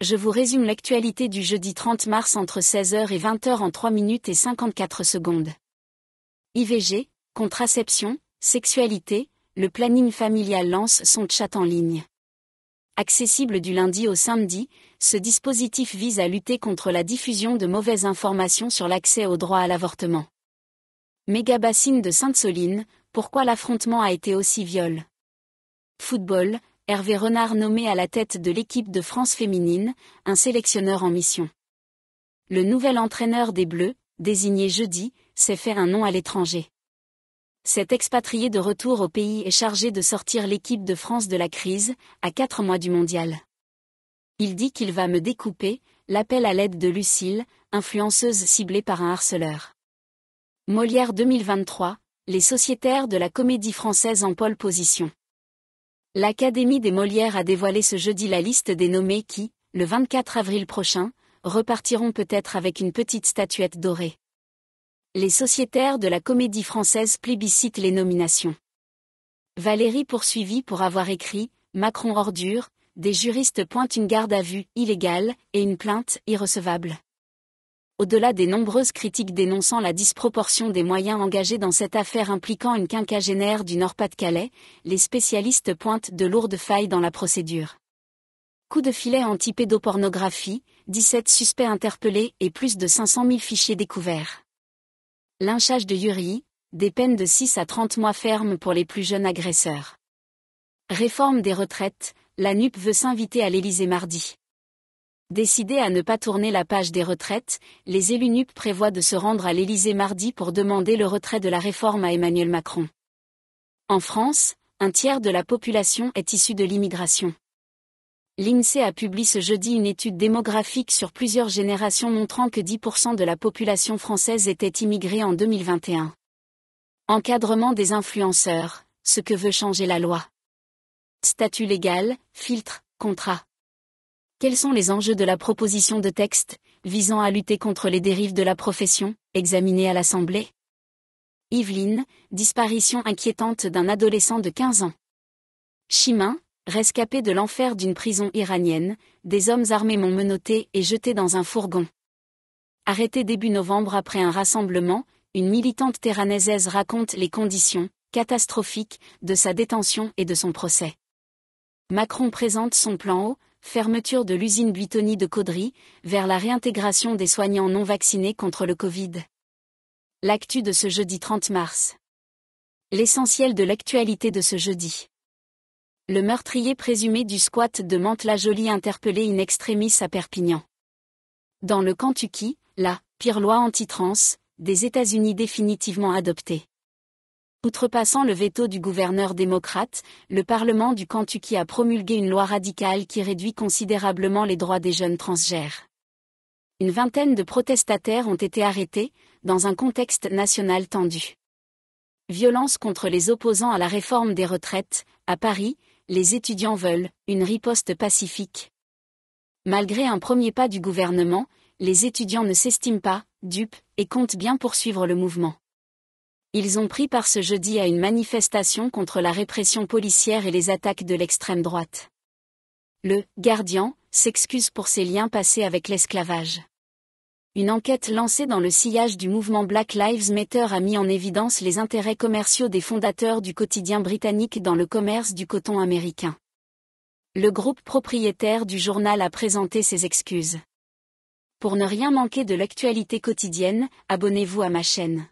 je vous résume l'actualité du jeudi 30 mars entre 16h et 20h en 3 minutes et 54 secondes. IVG, contraception, sexualité, le planning familial lance son chat en ligne. Accessible du lundi au samedi, ce dispositif vise à lutter contre la diffusion de mauvaises informations sur l'accès au droit à l'avortement. Méga bassine de Sainte-Soline, pourquoi l'affrontement a été aussi viol Football, Hervé Renard nommé à la tête de l'équipe de France féminine, un sélectionneur en mission. Le nouvel entraîneur des Bleus, désigné jeudi, s'est fait un nom à l'étranger. Cet expatrié de retour au pays est chargé de sortir l'équipe de France de la crise, à quatre mois du mondial. Il dit qu'il va me découper, l'appel à l'aide de Lucille, influenceuse ciblée par un harceleur. Molière 2023, les sociétaires de la comédie française en pole position. L'Académie des Molières a dévoilé ce jeudi la liste des nommés qui, le 24 avril prochain, repartiront peut-être avec une petite statuette dorée. Les sociétaires de la comédie française plébiscitent les nominations. Valérie poursuivit pour avoir écrit Macron ordure, des juristes pointent une garde à vue illégale et une plainte irrecevable au-delà des nombreuses critiques dénonçant la disproportion des moyens engagés dans cette affaire impliquant une quinquagénaire du Nord-Pas-de-Calais, les spécialistes pointent de lourdes failles dans la procédure. Coup de filet anti-pédopornographie, 17 suspects interpellés et plus de 500 000 fichiers découverts. Lynchage de Uri, des peines de 6 à 30 mois ferme pour les plus jeunes agresseurs. Réforme des retraites, la NUP veut s'inviter à l'Élysée mardi. Décidés à ne pas tourner la page des retraites, les élus NUP prévoient de se rendre à l'Élysée mardi pour demander le retrait de la réforme à Emmanuel Macron. En France, un tiers de la population est issue de l'immigration. L'INSEE e a publié ce jeudi une étude démographique sur plusieurs générations montrant que 10% de la population française était immigrée en 2021. Encadrement des influenceurs, ce que veut changer la loi. Statut légal, filtre, contrat. Quels sont les enjeux de la proposition de texte visant à lutter contre les dérives de la profession, examinée à l'Assemblée Yveline, disparition inquiétante d'un adolescent de 15 ans. Chimin, rescapé de l'enfer d'une prison iranienne, des hommes armés m'ont menotté et jeté dans un fourgon. Arrêté début novembre après un rassemblement, une militante terranaisaise raconte les conditions, catastrophiques, de sa détention et de son procès. Macron présente son plan haut, fermeture de l'usine Buitoni de Caudry, vers la réintégration des soignants non vaccinés contre le Covid. L'actu de ce jeudi 30 mars. L'essentiel de l'actualité de ce jeudi. Le meurtrier présumé du squat de Mantela jolie interpellé in extremis à Perpignan. Dans le Kentucky, la « pire loi anti-trans » des États-Unis définitivement adoptée. Outrepassant le veto du gouverneur démocrate, le Parlement du Kentucky a promulgué une loi radicale qui réduit considérablement les droits des jeunes transgères. Une vingtaine de protestataires ont été arrêtés, dans un contexte national tendu. Violence contre les opposants à la réforme des retraites, à Paris, les étudiants veulent une riposte pacifique. Malgré un premier pas du gouvernement, les étudiants ne s'estiment pas, dupes, et comptent bien poursuivre le mouvement. Ils ont pris part ce jeudi à une manifestation contre la répression policière et les attaques de l'extrême droite. Le Guardian s'excuse pour ses liens passés avec l'esclavage. Une enquête lancée dans le sillage du mouvement Black Lives Matter a mis en évidence les intérêts commerciaux des fondateurs du quotidien britannique dans le commerce du coton américain. Le groupe propriétaire du journal a présenté ses excuses. Pour ne rien manquer de l'actualité quotidienne, abonnez-vous à ma chaîne.